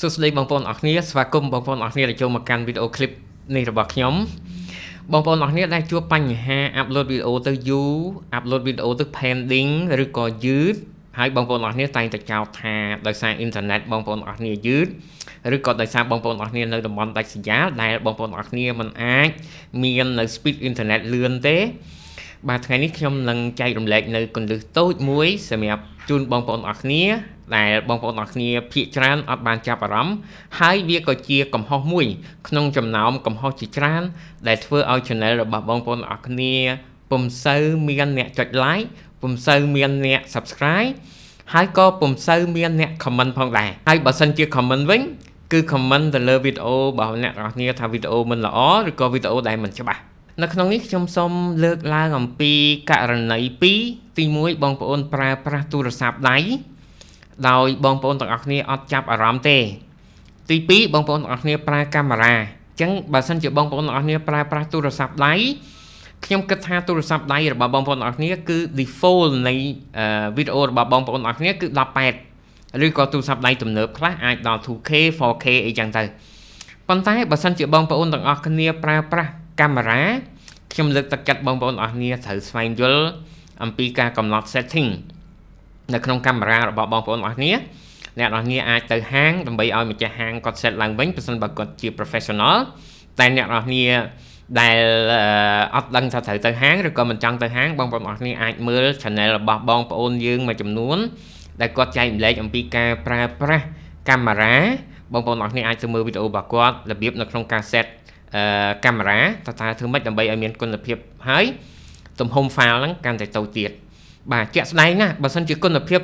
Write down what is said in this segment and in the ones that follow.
សួស្តីបងប្អូនអរគ្នាស្វាគមន៍បងប្អូនអរគ្នាដែលចូលមកកាន់វីដេអូឃ្លីបនេះរបស់ខ្ញុំ បងប្អូនអរគ្នាដែលជួបបញ្ហាអាប់ឡូតវីដេអូទៅយូរអាប់ឡូតវីដេអូទៅ pending ឬក៏យឺតហើយបងប្អូនអរគ្នាតែងតែចោទថាដោយសារអ៊ីនធឺណិតបងប្អូនអរគ្នាយឺតឬក៏ដោយសារបងប្អូនអរគ្នានៅតំបន់ដាច់សញ្ញាដែលបងប្អូនអរគ្នាមិនអាច មាននៅ speed អ៊ីនធឺណិតលឿនទេបាទថ្ងៃនេះខ្ញុំនឹងចែករំលែកនៅកੁੰលឹះតូចមួយសម្រាប់ជូនបងប្អូនអរគ្នា ដែលបងប្អូនអរគ្នាភាកច្រើន អត់បានចាប់អារម្មណ៍ហើយវាក៏ជា កំហុសមួយ ក្នុងចំណោមកំហុសជាច្រើន ដែលធ្វើឲ្យ channel របស់បងប្អូនអរគ្នាពុំសូវមានអ្នកចុច like ពុំសូវមានអ្នក subscribe ហើយក៏ពុំសូវមានអ្នក comment ផងដែរហើយបើសិនជា comment វិញគឺ comment ទៅលើវីដេអូរបស់អ្នកនរគ្នាថាវីដេអូមិនល្អឬក៏វីដេអូដែលមិនច្បាស់នៅក្នុងនេះខ្ញុំសូមលើកឡើងអំពីករណី2ទី1បងប្អូនប្រើប្រាស់ទូរស័ព្ទដៃដោយបងប្អូនទាំងអស់គ្នាអត់ចាប់អារម្មណ៍ទេ ទី2បងប្អូនទាំងអស់គ្នាប្រើកាមេរ៉ាអញ្ចឹងបើសិនជាបងប្អូនទាំងអស់គ្នាប្រើប្រាស់ទូរស័ព្ទដៃខ្ញុំគិតថាទូរស័ព្ទដៃរបស់បងប្អូនទាំងអស់គ្នា គឺ default នៃវីដេអូរបស់បងប្អូនទាំងអស់គ្នាគឺ18ឬក៏ទូរស័ព្ទដៃទំនើបខ្លះអាចដល់ 2K 4K អីចឹងទៅប៉ុន្តែបើសិនជាបងប្អូនទាំងអស់គ្នាប្រើប្រាស់កាមេរ៉ាខ្ញុំលើកទឹកចិត្តបងប្អូនអស់គ្នាត្រូវស្វែងយល់អំពីការកំណត់ setting នៅក្នុងកាមេរ៉ារបស់បងប្អូនអស់គ្នាអ្នកនរគ្នាអាចទៅហាងដើម្បីឲ្យម្ចាស់ហាងគាត់ set ឡើងវិញប្រសិនបើគាត់ជា professional តែអ្នកនរគ្នាដែលអត់ដឹងថាត្រូវទៅហាងឬក៏មិនចង់ទៅហាង បងប្អូនអរគ្នាអាចមើល channel របស់បងប្អូនយើងមួយចំនួនដែលគាត់ចែកម្លែកអំពីការប្រើប្រាស់កាមេរ៉ាបងប្អូនអរគ្នាអាចទៅមើលវីដេអូរបស់គាត់របៀបនៅក្នុងការ set កាមេរ៉ាតើតើធ្វើម៉េចដើម្បីឲ្យមានគុណភាពហើយទំហំ file ហ្នឹងកាន់តែតូចទៀតបាទជាក់ស្ដែងណាបើសិនជាគុណភាព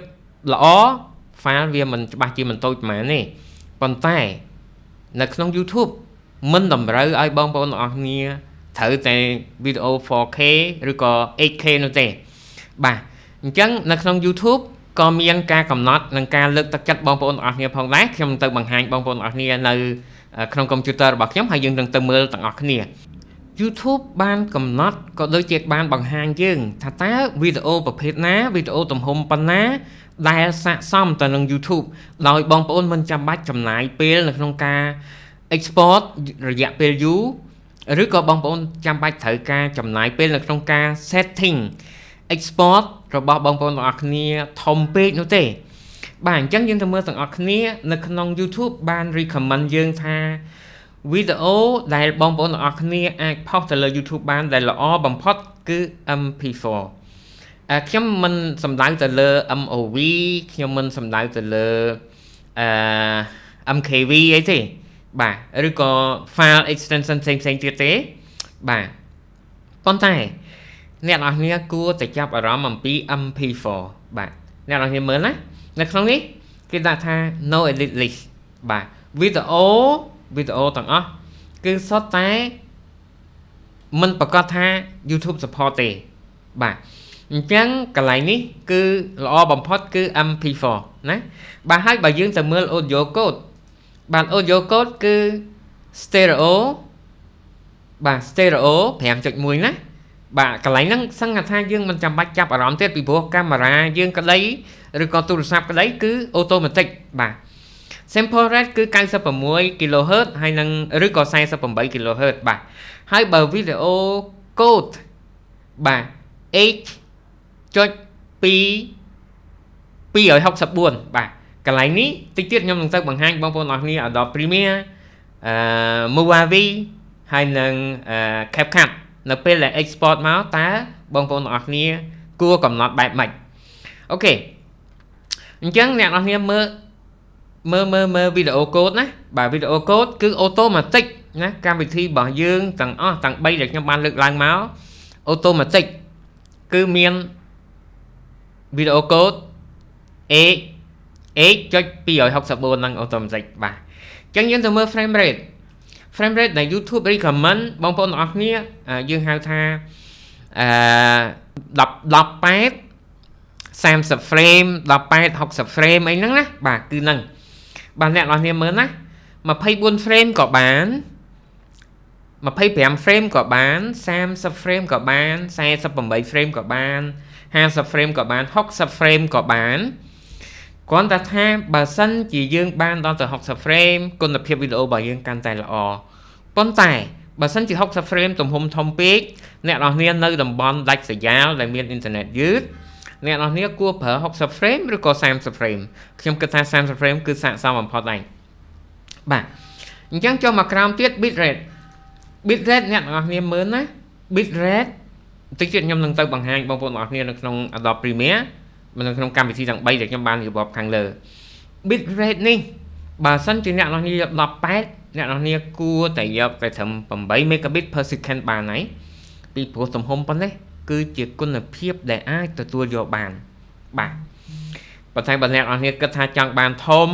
ល្អ file វាមិនច្បាស់ជាមិនតូចប៉ុន្មានទេប៉ុន្តែ នៅក្នុង YouTube មិនតម្រូវឲ្យបងប្អូនទាំងអស់គ្នាត្រូវតែវីដេអូ 4K ឬក៏ 8K នោះទេបាទអញ្ចឹងនៅក្នុង YouTube ក៏មានការកំណត់និងការលើកទឹកចិត្តបងប្អូនទាំងអស់គ្នាផងដែរខ្ញុំទៅបង្ហាញបងប្អូនទាំងអស់គ្នានៅក្នុងកុំព្យូទ័ររបស់ខ្ញុំហើយយើងនឹងទៅមើលទាំងអស់គ្នា YouTube បានកំណត់ក៏ដូចជាបានបង្ហាញយើងថាតើវីដេអូប្រភេទណាវីដេអូទំហំប៉ុណ្ណា ដែលស័ក្តិសមទៅនឹង YouTube ដោយ បងប្អូនមិនចាំបាច់ចំណាយពេលនៅក្នុងការ export រយៈពេលយូរឬក៏បងប្អូនចាំបាច់ត្រូវការចំណាយពេលនៅក្នុងការ setting export របស់បងប្អូនទាំងអស់គ្នាធំពេកនោះទេបាទអញ្ចឹងយើងទៅមើលទាំងអស់គ្នានៅក្នុង YouTube បាន recommend យើងថាវីដេអូដែលបងប្អូនទាំងអស់គ្នាអាចផុសទៅលើ YouTube បានដែលល្អបំផុតគឺ MP4 អឺខ្ញុំមិនសំដៅទៅលើ MOV ខ្ញុំមិនសំដៅទៅលើអឺ MKV អីទេបាទឬក៏ file extension ផ្សេងផ្សេងទៀតទេបាទប៉ុន្តែអ្នកនរគ្នាគួរតែចាប់អារម្មណ៍អំពី MP4 បាទអ្នកនរគ្នាមើលណានៅក្នុងនេះគេដាក់ថា no edit list បាទវីដេអូវីដេអូទាំងអស់គឺសុទ្ធតែមិនប្រកាសថា YouTube support ទេបាទអញ្ចឹងកន្លែងនេះ គឺល្អបំផុតគឺ MP4 ណាបាទហើយបើយើងទៅមើល audio code បាទ audio code គឺ stereo បាទ stereo 5.1ណាបាទកន្លែងហ្នឹងសង្កថាយើងមិនចាំបាច់ចាប់អារម្មណ៍ទេពីព្រោះកាមេរ៉ាយើងក្តីឬក៏ទូរស័ព្ទក្តីគឺអូតូម៉ាទិកបាទ sample rate គឺ96 kHz ហើយនឹងឬក៏48 kHz បាទហើយបើវីដេអូ code បាទ h.2 264បាទកន្លែងនេះតិចទៀតខ្ញុំនឹងទៅបង្ហាញបងប្អូនអរគ្នា Adobe Premiere អឺ Movavi ហើយនឹង CapCut នៅពេលដែល export មកតើបងប្អូនទាំងអស់គ្នា គួរកំណត់បែបម៉េចអូខេអញ្ចឹងអ្នកនរគ្នាមើលមើលមើលមើលវីដេអូកូដណាបាទវីដេអូកូដគឺអូតូម៉ាទិកណាកម្មវិធីរបស់យើងទាំងអស់ទាំង3ដែលខ្ញុំបានលើកឡើងមកអូតូម៉ាទិកគឺមានវីដេអូកូដ A H.264 នឹងអូតូម៉ាទិកបាទអញ្ចឹងយើងទៅមើល frame rate frame rate ដែល YouTube recommend បងប្អូនទាំងអស់គ្នាយើងហៅថាអឺ10 18 30 frame 18 60 frame អីហ្នឹងណាបាទគឺហ្នឹងបាទអ្នកនរគ្នាមើលណា24 frame ក៏បាន25 frame ក៏បាន30 frame ក៏បាន48 frame ក៏បាន50 frame ក៏បាន60 frame ក៏បានគ្រាន់តែថាបើសិនជាយើង បានដល់ទៅ60 frame គុណភាពវីដេអូរបស់យើងកាន់តែល្អប៉ុន្តែបើសិនជា60 frame ទំហំធំពេកអ្នកនរគ្នានៅតំបន់ដាច់ស្រយាលដែលមានអ៊ីនធឺណិតយឺតអ្នកនរគ្នាគួរប្រើ60 frame ឬក៏30 frame ខ្ញុំគិតថា30 frame គឺស័ក្តិសមបំផុតដែរបាទអញ្ចឹងចូលមកក្រោមទៀត bit rate bit rate អ្នកនរគ្នាមើលណា bit rate តិចទៀតខ្ញុំនឹងទៅបង្ហាញបងប្អូនទាំងអស់គ្នានៅក្នុង Adobe Premiere នៅក្នុងកម្មវិធីទាំង3ដែលខ្ញុំបានរៀបរាប់ខាងលើ bit rate នេះបើសិនជាអ្នកនរគ្នាយក18អ្នកនរគ្នាគួរតែយកតែត្រឹម8 megabit per second បានហើយពីព្រោះទំហំប៉ុណ្ណេះគឺជាគុណភាព ដែលអាចទទួលយកបានបាទប៉ុន្តែបើអ្នកនរគ្នាគិតថាចង់បានធំ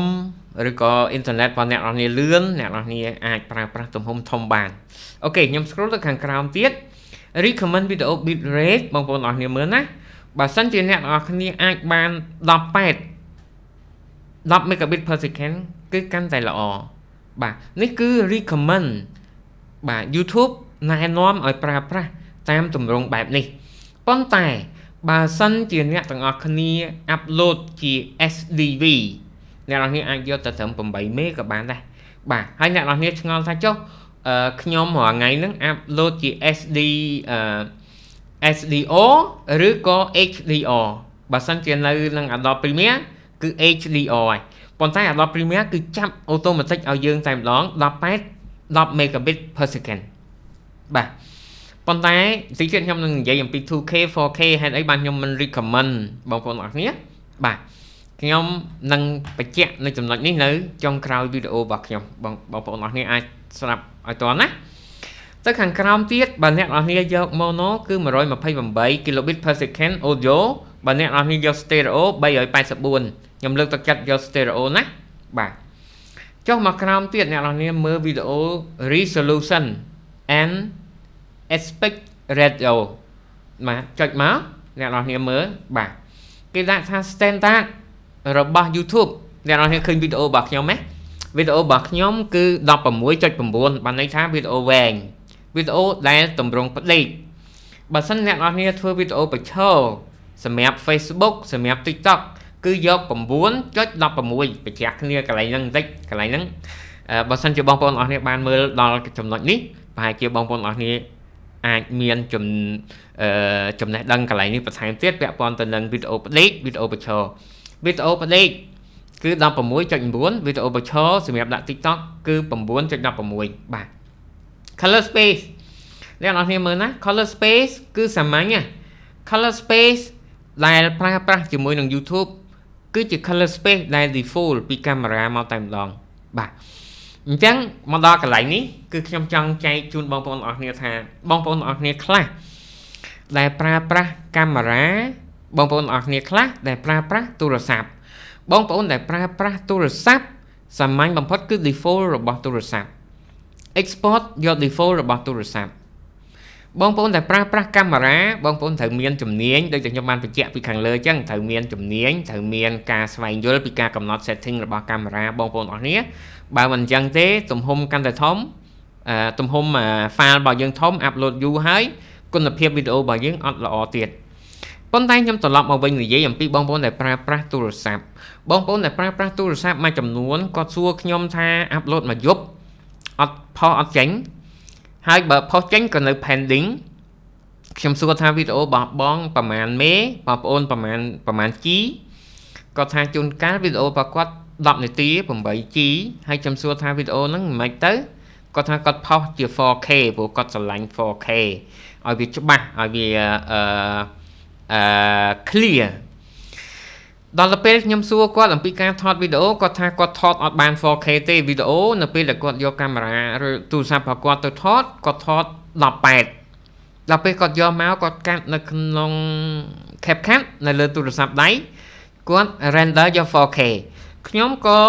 ឬក៏អ៊ីនធឺណិតរបស់អ្នកនរគ្នាលឿនអ្នកនរគ្នាអាចប្រើប្រាស់ទំហំធំបានអូខេខ្ញុំ scroll ទៅខាងក្រោមទៀត recommend video bit rate បងប្អូនអរគ្នាមើលណាបើសិនជាអ្នកទាំងអស់គ្នាអាចបាន18 10 megabit per second គឺកាន់តែល្អបាទនេះគឺ recommend បាទ YouTube ណែនាំឲ្យប្រើប្រាស់តាមទម្រង់បែបនេះប៉ុន្តែបើសិនជាអ្នកទាំងអស់គ្នាអាប់ឡូតជា SDV អ្នកទាំងអស់គ្នាអាចយកទៅត្រឹម8មេក៏បានដែរបាទហើយអ្នកទាំងអស់គ្នាឆ្ងល់ថាចុះខ្ញុំរាល់ថ្ងៃហ្នឹងអាប់ឡូតជា SD អឺ SDO ឬក៏ HDO បើសិនជានៅនឹង Adobe Premiere គឺ HDO ហើយប៉ុន្តែ Adobe Premiere គឺចាប់ automatic ឲ្យយើងតែម្ដង18 10 megabit per second បាទប៉ុន្តែទីទៀតខ្ញុំនឹងនិយាយអំពី 2K 4K ហេតុអីបានខ្ញុំមិន recommend បងប្អូនអរគ្នាបាទខ្ញុំនឹងបញ្ជាក់នៅចំណុចនេះនៅចុងក្រោយវីដេអូរបស់ខ្ញុំបងប្អូនអរគ្នាអាចស្ដាប់ឲ្យទាន់ណាទៅខាងក្រោមទៀតបើអ្នកនរគ្នាយក mono គឺ128 kilobit per second audio បើអ្នកនរគ្នាយក stereo 384ខ្ញុំលើកទឹកចិត្តយក stereo ណាបាទចុះមកក្រោមទៀតអ្នកនរគ្នាមើលវីដេអូ resolution and aspect ratio បាទចុចមកអ្នកនរគ្នាមើលបាទគេដាក់ថា standard របស់ YouTube អ្នកនរគ្នាឃើញវីដេអូរបស់ខ្ញុំទេវីដេអូរបស់ខ្ញុំគឺ16.9បានន័យថាវីដេអូវែងវីដេអូដែលតម្រង់ផ្ដេកបើសិនអ្នកនរគ្នា ធ្វើវីដេអូបញ្ឈរសម្រាប់ Facebook សម្រាប់ TikTok គឺយក9.16បញ្ជាក់គ្នាកន្លែងហ្នឹងបន្តិចកន្លែងហ្នឹងបើសិនជាបងប្អូនអរគ្នាបានមើលដល់ចំណុចនេះប្រហែលជាបងប្អូនអរគ្នាអាចមានចំចំណេះដឹងកន្លែងនេះបន្ថែមទៀតពាក់ព័ន្ធទៅនឹងវីដេអូផ្ដេកវីដេអូបញ្ឈរវីដេអូផ្ដេក គឺ16.9វីដេអូបញ្ឈរសម្រាប់ដាក់ TikTok គឺ9.16បាទ color space អ្នកនរគ្នាមើលណា color space គឺសាមញ្ញណា color space ដែលប្រើប្រាស់ជាមួយនឹង YouTube គឺជា color space ដែល default ពីកាមេរ៉ាមកតែម្ដង បាទអញ្ចឹងមកដល់កន្លែងនេះគឺខ្ញុំចង់ចែកជូនបងប្អូនទាំងអស់គ្នាថា បងប្អូនទាំងអស់គ្នាខ្លះ ដែលប្រើប្រាស់កាមេរ៉ាបងប្អូនទាំងអស់គ្នាខ្លះដែលប្រើប្រាស់ទូរស័ព្ទបងប្អូនដែលប្រើប្រាស់ទូរស័ព្ទសាមញ្ញបំផុតគឺ default របស់ទូរស័ព្ទ export យក default របស់ទូរស័ព្ទបងប្អូនតែប្រើប្រាស់កាមេរ៉ាបងប្អូនត្រូវមានជំនាញដូចតែខ្ញុំបានបញ្ជាក់ពីខាងលើអញ្ចឹងត្រូវមានជំនាញត្រូវមានការស្វែងយល់ពីការកំណត់ setting របស់កាមេរ៉ាបងប្អូនអស់គ្នាបើមិនអញ្ចឹងទេទំហំកាន់តែធំទំហំ file របស់យើងធំ upload យូរហើយគុណភាពវីដេអូរបស់យើងអត់ល្អទៀតប៉ុន្តែខ្ញុំត្រឡប់មកវិញនិយាយអំពីបងប្អូនដែលប្រើប្រាស់ទូរស័ព្ទបងប្អូនដែលប្រើប្រាស់ទូរស័ព្ទមួយចំនួនគាត់សួរខ្ញុំថា upload មួយយប់អត់ផុសអត់ចេញហើយបើផុសចេញក៏នៅ pending ខ្ញុំសួរថាវីដេអូរបស់បង ប្រហែលមេបងប្អូនប្រហែលប្រហែល G គាត់ថាជួនកាលវីដេអូរបស់គាត់10នាទី 8G ហើយខ្ញុំសួរថាវីដេអូហ្នឹងមិនទៅគាត់ថាគាត់ផុសជា 4K ព្រោះគាត់ស្រឡាញ់ 4K ឲ្យវាច្បាស់ឲ្យវាអឺអឺ clear ដល់ទៅពេលខ្ញុំសួរគាត់អំពីការថតវីដេអូគាត់ថាគាត់ថតអត់បាន 4K ទេវីដេអូនៅពេលដែលគាត់យកកាមេរ៉ាឬទូរស័ព្ទរបស់គាត់ទៅថតគាត់ថត18ដល់ពេលគាត់យកមកគាត់កាត់នៅក្នុង CapCut នៅលើទូរស័ព្ទដៃគាត់ render យក 4K ខ្ញុំក៏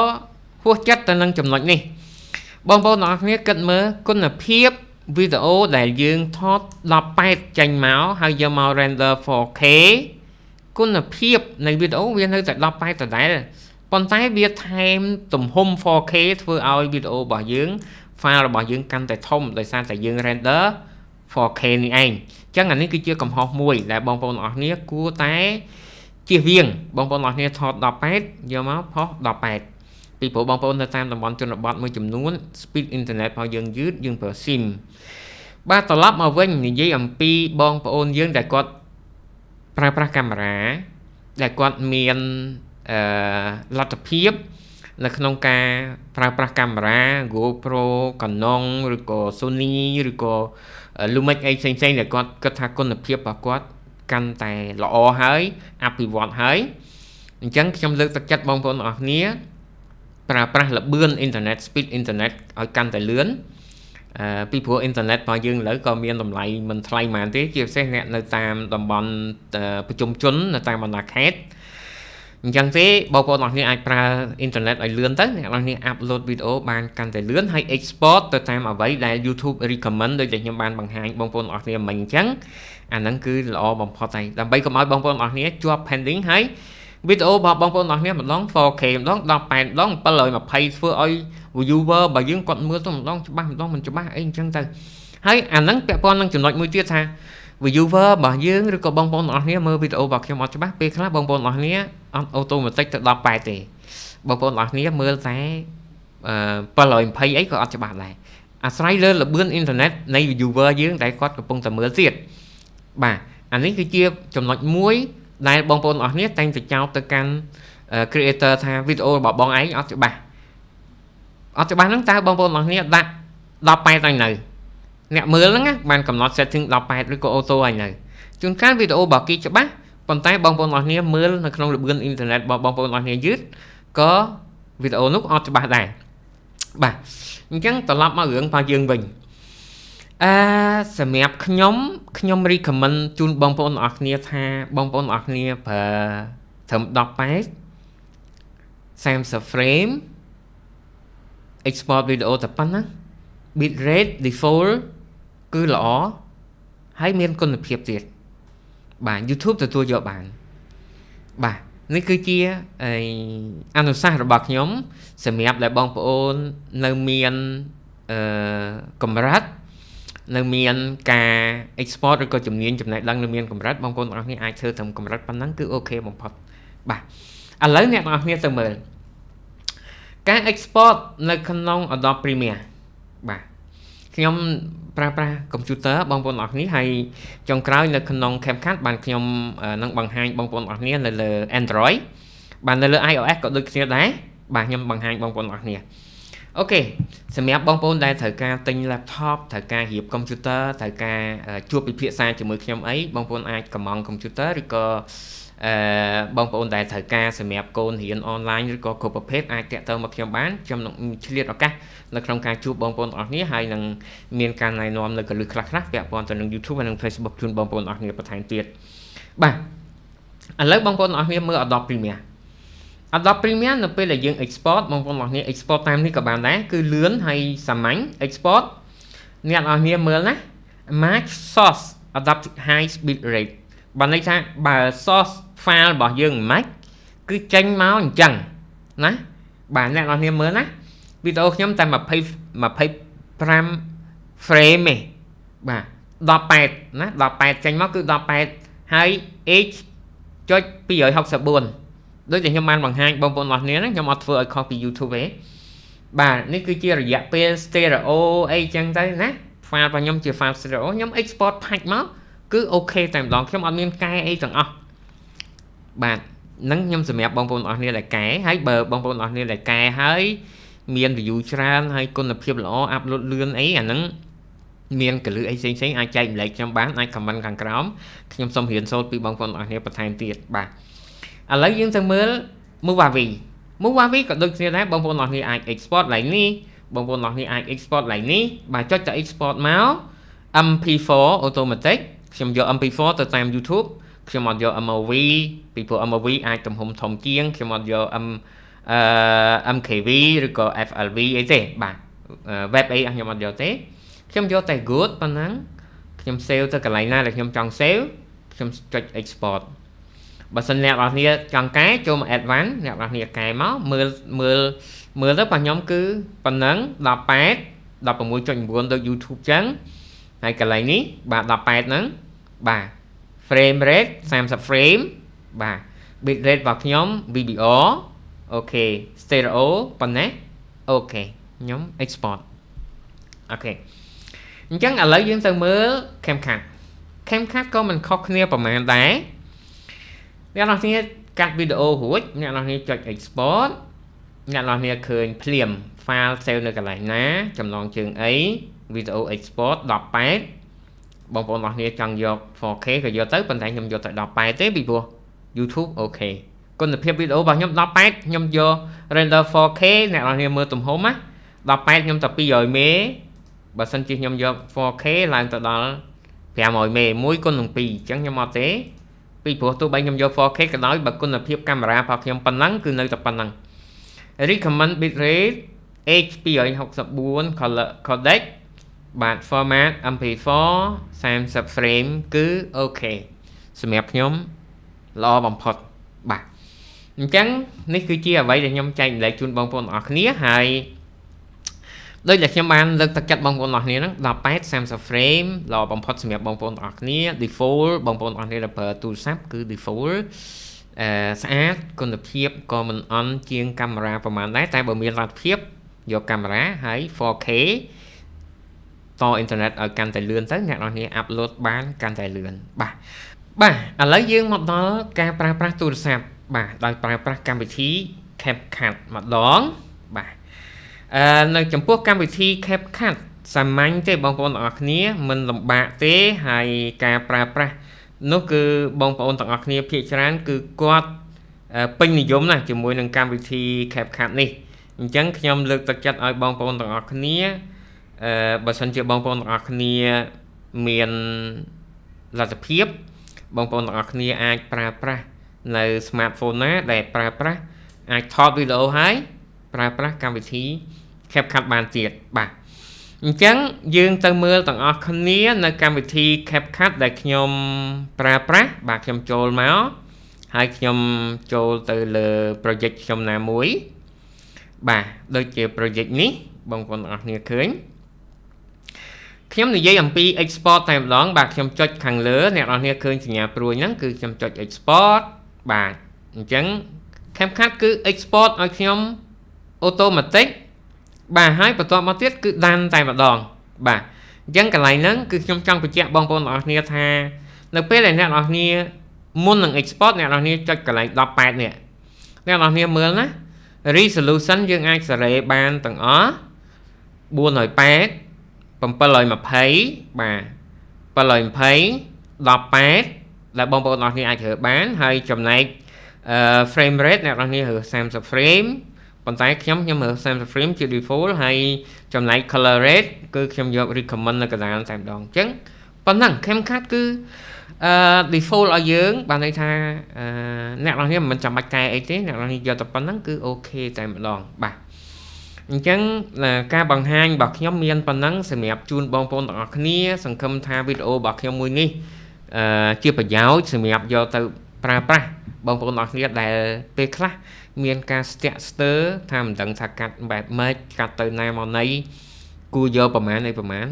ហួសចិត្តទៅនឹងចំណុចនេះ បងប្អូនទាំងអស់គ្នាគិតមើលគុណភាពវីដេអូដែលយើងថត18ចេញមកហើយយកមក render 4K គុណភាពនៃវីដេអូវានៅតែ1080ដដែលប៉ុន្តែវាថែមទំហំ 4K ធ្វើឲ្យវីដេអូរបស់យើង file របស់យើងកាន់តែធំដោយសារតែយើង render 4K នេះឯងអញ្ចឹងអានេះគឺជា កំហុសមួយដែលបងប្អូនទាំងអស់គ្នាគួរតែជៀសវាងបងប្អូនទាំងអស់គ្នាថត18យកមកផុស18ពីព្រោះបងប្អូននៅតាមតំបន់ជនបទមួយចំនួន speed internet របស់យើងយឺតយើងប្រើ SIM បាទត្រឡប់មកវិញនិយាយអំពីបងប្អូនយើងដែលគាត់ប្រើប្រាស់កាមេរ៉ាដែលគាត់មានអឺលទ្ធភាព នៅក្នុងការប្រើប្រាស់កាមេរ៉ា GoPro Canon ឬក៏ Sony ឬក៏ Lumix អីផ្សេងៗដែលគាត់គិតថាគុណភាពរបស់គាត់កាន់តែល្អហើយអភិវឌ្ឍហើយអញ្ចឹងខ្ញុំលើកទឹកចិត្តបងប្អូនទាំងអស់គ្នា ប្រើប្រាស់ល្បឿនអ៊ីនធឺណិត speed អ៊ីនធឺណិតឲ្យកាន់តែលឿនអឺពីព្រោះអ៊ីនធឺណិតរបស់យើងឥឡូវក៏មានតម្លៃមិនថ្លៃប៉ុន្មានទេជាពិសេសអ្នកនៅតាមតំបន់ប្រជុំជននៅតាមបណ្ដាខេត្តអញ្ចឹងទេបងប្អូនទាំងអស់គ្នាអាចប្រើអ៊ីនធឺណិតឲ្យលឿនទៅអ្នកទាំងគ្នា upload វីដេអូបានកាន់តែលឿនហើយ export ទៅតាមអ្វីដែល YouTube recommend ដូចដែលខ្ញុំបានបង្ហាញបងប្អូនទាំងអស់គ្នាមិញអញ្ចឹងអាហ្នឹងគឺល្អបំផុតហើយដើម្បីកុំឲ្យបងប្អូនទាំងអស់គ្នាជាប់ pending ហើយវីដេអូរបស់បងប្អូនទាំងអស់គ្នាម្ដង 4K ម្ដង18ម្ដង720ធ្វើឲ្យ viewer របស់យើងគាត់មើលទៅម្ដងច្បាស់ម្ដងមិនច្បាស់អីអញ្ចឹងទៅហើយអាហ្នឹងពាក់ព័ន្ធនឹងចំណុចមួយទៀតថា viewer របស់យើងឬក៏បងប្អូនទាំងអស់គ្នា មើលវីដេអូរបស់ខ្ញុំអត់ច្បាស់ពេលខ្លះបងប្អូនទាំងអស់គ្នាអត់ automatic ទៅ10ប៉ែទេបងប្អូនទាំងអស់គ្នាមើលតែ720អីក៏អត់ច្បាស់ដែរអាស្រ័យលើល្បឿនអ៊ីនធឺណិតនៃ viewer យើងដែលគាត់កំពុងតែមើលទៀតបាទអានេះគឺជាចំណុចមួយ ដែលបងប្អូនទាំងអស់គ្នាតែងតែចោទទៅកាន់ creator ថាវីដេអូរបស់បងឯងអត់ច្បាស់អត់ច្បាស់ហ្នឹងតើបងប្អូនបងគ្នាដាក់18ឲ្យនៅអ្នកមើលហ្នឹងបានកំណត់ setting 18ឬក៏ auto ឲ្យនៅជួនកាលវីដេអូបើគេច្បាស់ប៉ុន្តែបងប្អូនបងគ្នាមើលនៅក្នុងលម្អឿនអ៊ីនធឺណិតរបស់បងប្អូនបងគ្នាយឺតក៏វីដេអូនោះអត់ច្បាស់ដែរបាទអញ្ចឹងត្រឡប់មករឿងរបស់យើងវិញអឺសម្រាប់ខ្ញុំខ្ញុំ recommend ជូនបងប្អូនទាំងអស់គ្នាថា បងប្អូនទាំងអស់គ្នាប្រើត្រឹម10ប៉ែក30 frame export video តែប៉ុណ្ណា bit rate default គឺល្អហើយមានគុណភាពទៀតបាទ YouTube ទទួលយកបានបាទនេះគឺជាអនុសាសន៍របស់ខ្ញុំសម្រាប់ដែលបងប្អូន នៅមានអឺកម្រិតនៅមានការ export ឬក៏ជំនាញចំណេះដឹងនៅមានកម្រិតបងប្អូនទាំងអស់គ្នាអាចធ្វើតាមកម្រិតប៉ុណ្ណឹងគឺអូខេបំផុតបាទឥឡូវអ្នកទាំងអស់គ្នាទៅមើលការ export នៅក្នុង Adobe Premiere បាទខ្ញុំប្រើប្រាស់កុំព្យូទ័របងប្អូនអរគ្នាហើយចុងក្រោយនៅក្នុង CapCut បានខ្ញុំនឹងបង្ហាញបងប្អូនអរគ្នានៅលើ Android បាទនៅលើ iOS ក៏ដូចគ្នាដែរបាទខ្ញុំបង្ហាញបងប្អូនអរគ្នាអូខេសម្រាប់បងប្អូនដែលត្រូវការទិញ laptop ត្រូវការរៀបកុំព្យូទ័រត្រូវការ ជួបពិភាក្សាជាមួយខ្ញុំអីបងប្អូនអាចកម្មង់កុំព្យូទ័រឬក៏អឺបងប្អូនដែលត្រូវការសម្រាប់កូនរៀនអនឡាញឬក៏គ្រប់ប្រភេទអាចតាក់ទងមកខ្ញុំបានខ្ញុំនឹងឆ្លៀតឱកាសនៅក្នុងការជួបបងប្អូនទាំងអស់គ្នាហើយនឹងមានការណែនាំនៅកលឹះខ្លះៗពាក់ព័ន្ធទៅនឹង YouTube និង Facebook ជូនបងប្អូនទាំងអស់គ្នាបន្ថែមទៀតបាទឥឡូវបងប្អូនទាំងអស់គ្នាមើល Adobe Premiere Adobe Premiere នៅពេលដែលយើង export បងប្អូនទាំងអស់គ្នា export តាមនេះក៏បានដែរគឺលឿនហើយសាមញ្ញ export អ្នកទាំងអស់គ្នាមើលណា match source adopt high speed rate បានន័យថាបើ source file របស់យើងមិនគឺចេញមកអញ្ចឹងណាបាទអ្នកនរគ្នាមើលណាវីដេអូខ្ញុំតែ20 25 frame ទេបាទ18ណា18ចេញមកគឺ18ហើយ h ចុច264ដូចតែខ្ញុំបានបង្ហាញបងប្អូនរបស់គ្នាណាខ្ញុំអត់ធ្វើឲ្យខុសពី YouTube ទេបាទនេះគឺជារយៈពេល stereo អីចឹងទៅណា file របស់ខ្ញុំជា file stereo ខ្ញុំ export patch មកគឺ OK តែម្ដងខ្ញុំអត់មានកែអីទាំងអស់បាទនឹងខ្ញុំសម្រាប់បងប្អូនអស់គ្នាដែលកែហើយបើបងប្អូនអស់គ្នាដែលកែហើយមាន view ច្រើនហើយគុណភាពល្អអាប់ឡូតលឿនអីអាហ្នឹងមានកលឹះអីផ្សេងផ្សេងអាចចែកម្លែកខ្ញុំបានអាច comment ខាងក្រោមខ្ញុំសូមរៀនសូត្រពីបងប្អូនអស់គ្នាបន្ថែមទៀតបាទឥឡូវយើងទៅមើល Movavi Movavi ក៏ដូចគ្នាដែរបងប្អូនអស់គ្នាអាច export ឡើងនេះបងប្អូនអស់គ្នាអាច export ឡើងនេះ បាទចុចទៅ export មក MP4 automatic ខ្ញុំយក MP4 ទៅតាម YouTube ខ្ញុំអត់យក MOV ពីព្រោះ MOV អាចទំហំធំជាងខ្ញុំអត់យក M អឺ MKV ឬក៏ FLV អីទេបាទ web អីខ្ញុំអត់យកទេខ្ញុំយកតែ good ប៉ុណ្ណឹងខ្ញុំ save ទៅកន្លែងណាដែលខ្ញុំចង់ save ខ្ញុំចុច export បើសិនអ្នកនរគ្នាចង់កែចូលមក advance អ្នកនរគ្នាកែមកមើលមើលមើលទៅរបស់ខ្ញុំគឺប៉ុណ្ណឹង18 16.9ដូច YouTube ចឹងហើយកន្លែងនេះ បាទ18ហ្នឹងបាទ frame rate 30 frame បាទ bit rate របស់ខ្ញុំ VBR អូខេ stereo ប៉ុណ្ណេះអូខេខ្ញុំ export អូខេអញ្ចឹងឥឡូវយើងទៅមើល CamCut CamCut ក៏មិនខុសគ្នាប្រហែលដែរអ្នកនរគ្នាកាត់វីដេអូរួចអ្នកនរគ្នាចុច export អ្នកនរគ្នាឃើញភ្លាម file save នៅកន្លែងណា ចំណងជើងអីវីដេអូ export 18បងប្អូនអស់គ្នា ចង់យក 4K ក៏យកទៅប៉ុន្តែខ្ញុំយកទៅ 1080p ទេពីព្រោះ YouTube អូខេគុណភាពវីដេអូរបស់ខ្ញុំ 1080p ខ្ញុំយក render 4K អ្នកនរគ្នាមើលទំហំណា 1080p ខ្ញុំតែ200 MB បើសិនជាខ្ញុំយក 4K ឡើងទៅដល់500 MB 1គុណនឹង2អញ្ចឹងខ្ញុំអត់ទេពីព្រោះទោះបីខ្ញុំយក 4K ក៏ដោយបើគុណភាពកាមេរ៉ារបស់ខ្ញុំប៉ុណ្ណឹងគឺនៅតែប៉ុណ្ណឹង recommend bitrate H264 color codec បាទ format MP4 30 frame គឺ OK សម្រាប់ខ្ញុំល្អបំផុតបាទអញ្ចឹងនេះគឺជាអ្វីដែលខ្ញុំចែកម្លែកជូនបងប្អូនទាំងអស់គ្នាហើយដូចដែលខ្ញុំបានលើកទឹកចិត្តបងប្អូនទាំងអស់គ្នាហ្នឹង18 30 frame ល្អបំផុតសម្រាប់បងប្អូនទាំងអស់គ្នា default បងប្អូនទាំងអស់គ្នាដែលប្រើទូរស័ព្ទគឺ default អឺស្អាតគុណភាពក៏មិនអន់ជាងកាមេរ៉ាប្រហែលដែរតែបើមានលទ្ធភាពយកកាមេរ៉ាហើយ 4K តអ៊ីនធឺណិតឲ្យកាន់តែលឿនទៅអ្នកនរគ្នាអាប់ឡូតបានកាន់តែលឿនបាទបាទឥឡូវយើងមកដល់ការប្រើប្រាស់ទូរស័ព្ទបាទដោយប្រើប្រាស់កម្មវិធី CapCut ម្ដងបាទអឺនៅចំពោះកម្មវិធី CapCut សាមញ្ញទេបងប្អូនទាំងអស់គ្នាមិនលំបាកទេហើយការប្រើប្រាស់នោះគឺបងប្អូនទាំងអស់គ្នា ភាគច្រើន គឺគាត់ពេញនិយមណាស់ជាមួយនឹងកម្មវិធី CapCut នេះអញ្ចឹងខ្ញុំលើកទឹកចិត្តឲ្យបងប្អូនទាំងអស់គ្នាអឺបើសិនជាបងប្អូនទាំងអស់គ្នាមានលទ្ធភាព បងប្អូនទាំងអស់គ្នាអាចប្រើប្រាស់នៅ smartphone ណា ដែលប្រើប្រាស់អាចថតវីដេអូហើយប្រើប្រាស់កម្មវិធី CapCut បានទៀតបាទអញ្ចឹង យើងទៅមើលទាំងអស់គ្នា នៅ កម្មវិធី CapCut ដែលខ្ញុំប្រើប្រាស់បាទខ្ញុំចូលមកហើយខ្ញុំចូលទៅលើ project ខ្ញុំណាមួយបាទដូចជា project នេះបងប្អូនទាំងអស់គ្នាឃើញខ្ញុំនិយាយអំពី export តែម្ដងបាទខ្ញុំចុច ខាងលើអ្នកនរគ្នាឃើញសញ្ញាព្រួយហ្នឹងគឺខ្ញុំចុច export បាទអញ្ចឹងខាំខាត់គឺ export ឲ្យខ្ញុំ automatic បាទហើយបន្ទាប់មកទៀតគឺដានតែម្ដង បាទអញ្ចឹងកន្លែងហ្នឹងគឺខ្ញុំចង់បញ្ជាក់បងប្អូនទាំងអស់គ្នាថានៅពេលដែលអ្នកនរគ្នា មុននឹង export អ្នកនរគ្នាចុចកន្លែង18នេះអ្នកនរគ្នាមើលណា resolution យើងអាចសេរីបានទាំងអស់480 720បាទ720 18ដែលបងប្អូនអរគ្នាអាចរើបានហើយចំណែក frame rate អ្នកនរគ្នារើ30 frame ប៉ុន្តែខ្ញុំខ្ញុំរើ30 frame ជា default ហើយចំណែក color rate គឺខ្ញុំយក recommend នៅកណ្ដាលតែម្ដងអញ្ចឹងប៉ុណ្ណឹង CamCut គឺអឺ default ឲ្យយើងបានន័យថាអ្នកនរគ្នាមិនចាំបាច់កែអីទេអ្នកនរគ្នាយកតែប៉ុណ្្នឹងគឺ okay តែម្ដងបាទអញ្ចឹងការបង្ហាញរបស់ខ្ញុំមានប៉ុណ្ណឹងសម្រាប់ជូនបងប្អូនទាំងអស់គ្នា សង្ឃឹមថាវីដេអូរបស់ខ្ញុំមួយនេះអឺជាប្រយោជន៍សម្រាប់យកទៅ ប្រើប្រាស់បងប្អូនទាំងអស់គ្នាដែលពេលខ្លះមានការស្ទាក់ស្ទើរថាមិនដឹងថាកាត់បែបម៉េចកាត់ទៅណាមកណីគូយកប្រមាណអីប្រមាណ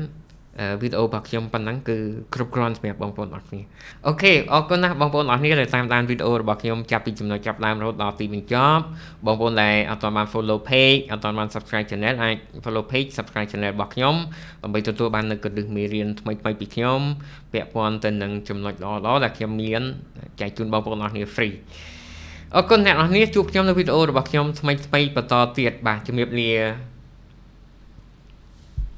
វីដេអូរបស់ខ្ញុំប៉ុណ្ណឹងគឺគ្រប់គ្រាន់សម្រាប់បងប្អូនអរគ្នាអូខេអរគុណណាស់បងប្អូនអរគ្នាដែលតាមដានវីដេអូរបស់ខ្ញុំចាប់ពីចំណុចចាប់ដើមរហូតដល់ទីបញ្ចប់បងប្អូនដែលអត់ទាន់បាន follow page អត់ទាន់បាន subscribe channel អាច follow page subscribe channel របស់ខ្ញុំដើម្បីទទួលបាននូវកន្លឹះមេរៀនថ្មីថ្មីពីខ្ញុំ ពាក់ព័ន្ធទៅនឹងចំណុចល្អល្អដែលខ្ញុំមានចែកជូនបងប្អូនអរគ្នា free អរគុណអ្នកនរគ្នាជួបខ្ញុំនៅវីដេអូរបស់ខ្ញុំថ្មីថ្មីបន្តទៀតបាទជំរាបលា